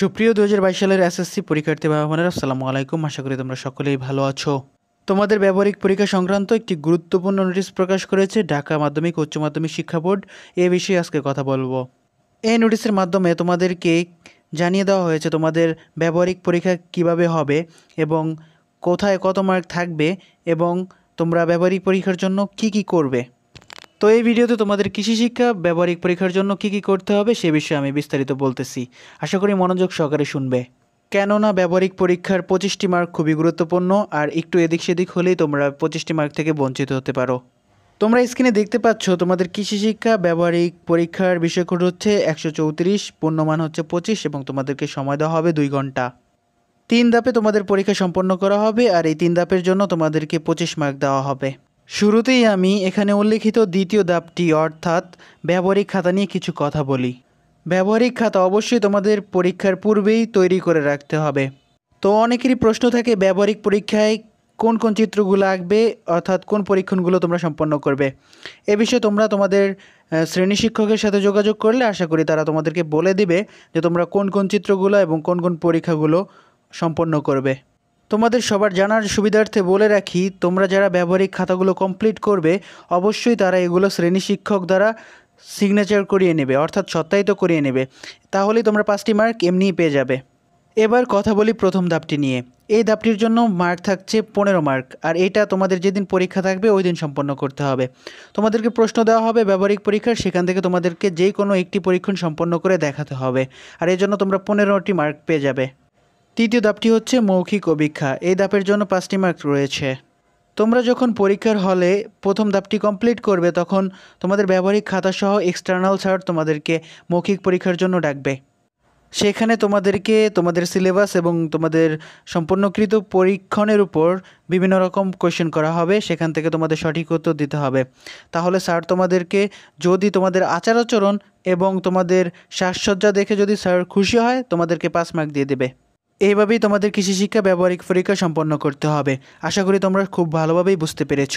সুপ্রিয় দু হাজার বাইশ সালের এসএসসি পরীক্ষার্থী ভাই বোনেরা আসসালামু আলাইকুম আশা করি তোমরা সকলেই ভালো আছো তোমাদের ব্যবহারিক পরীক্ষা সংক্রান্ত একটি গুরুত্বপূর্ণ নোটিশ প্রকাশ করেছে ঢাকা মাধ্যমিক উচ্চ মাধ্যমিক শিক্ষা বোর্ড এ বিষয়ে আজকে কথা বলবো এই নোটিশের মাধ্যমে তোমাদেরকে জানিয়ে দেওয়া হয়েছে তোমাদের ব্যবহারিক পরীক্ষা কিভাবে হবে এবং কোথায় কত মার্ক থাকবে এবং তোমরা ব্যবহারিক পরীক্ষার জন্য কি কি করবে তো এই ভিডিওতে তোমাদের কৃষি শিক্ষা ব্যবহারিক পরীক্ষার জন্য কি কি করতে হবে সে বিষয়ে আমি বিস্তারিত বলতেছি আশা করি মনোযোগ সহকারে শুনবে কেননা ব্যবহারিক পরীক্ষার পঁচিশটি মার্ক খুবই গুরুত্বপূর্ণ আর একটু এদিক সেদিক হলেই তোমরা পঁচিশটি মার্ক থেকে বঞ্চিত হতে পারো তোমরা স্ক্রিনে দেখতে পাচ্ছ তোমাদের কৃষি শিক্ষা ব্যবহারিক পরীক্ষার বিষয়কোড হচ্ছে একশো চৌত্রিশ পূর্ণমান হচ্ছে পঁচিশ এবং তোমাদেরকে সময় দেওয়া হবে দুই ঘন্টা তিন ধাপে তোমাদের পরীক্ষা সম্পন্ন করা হবে আর এই তিন ধাপের জন্য তোমাদেরকে পঁচিশ মার্ক দেওয়া হবে শুরুতেই আমি এখানে উল্লেখিত দ্বিতীয় ধাপটি অর্থাৎ ব্যবহারিক খাতা নিয়ে কিছু কথা বলি ব্যবহারিক খাতা অবশ্যই তোমাদের পরীক্ষার পূর্বেই তৈরি করে রাখতে হবে তো অনেকেরই প্রশ্ন থাকে ব্যবহারিক পরীক্ষায় কোন কোন চিত্রগুলো আঁকবে অর্থাৎ কোন পরীক্ষণগুলো তোমরা সম্পন্ন করবে এ বিষয়ে তোমরা তোমাদের শ্রেণী শিক্ষকের সাথে যোগাযোগ করলে আশা করি তারা তোমাদেরকে বলে দিবে যে তোমরা কোন কোন চিত্রগুলো এবং কোন কোন পরীক্ষাগুলো সম্পন্ন করবে তোমাদের সবার জানার সুবিধার্থে বলে রাখি তোমরা যারা ব্যবহারিক খাতাগুলো কমপ্লিট করবে অবশ্যই তারা এগুলো শ্রেণী শিক্ষক দ্বারা সিগনেচার করিয়ে নেবে অর্থাৎ সত্যায়িত করিয়ে নেবে তাহলেই তোমরা পাঁচটি মার্ক এমনিই পেয়ে যাবে এবার কথা বলি প্রথম ধাপটি নিয়ে এই ধাপটির জন্য মার্ক থাকছে পনেরো মার্ক আর এটা তোমাদের যেদিন পরীক্ষা থাকবে ওই দিন সম্পন্ন করতে হবে তোমাদেরকে প্রশ্ন দেওয়া হবে ব্যবহারিক পরীক্ষার সেখান থেকে তোমাদেরকে যে কোনো একটি পরীক্ষণ সম্পন্ন করে দেখাতে হবে আর এই জন্য তোমরা পনেরোটি মার্ক পেয়ে যাবে তৃতীয় ধাপটি হচ্ছে মৌখিক অভিক্ষা এই ধাপের জন্য পাঁচটি মার্ক রয়েছে তোমরা যখন পরীক্ষার হলে প্রথম ধাপটি কমপ্লিট করবে তখন তোমাদের ব্যবহারিক খাতাসহ এক্সটার্নাল স্যার তোমাদেরকে মৌখিক পরীক্ষার জন্য ডাকবে সেখানে তোমাদেরকে তোমাদের সিলেবাস এবং তোমাদের সম্পূর্ণকৃত পরীক্ষণের উপর বিভিন্ন রকম কোয়েশ্চেন করা হবে সেখান থেকে তোমাদের সঠিক উত্তর দিতে হবে তাহলে স্যার তোমাদেরকে যদি তোমাদের আচার আচরণ এবং তোমাদের সাজসজ্জা দেখে যদি স্যার খুশি হয় তোমাদেরকে পাস মার্ক দিয়ে দেবে এইভাবেই তোমাদের কৃষি শিক্ষা ব্যবহারিক পরীক্ষা সম্পন্ন করতে হবে আশা করি তোমরা খুব ভালোভাবেই বুঝতে পেরেছ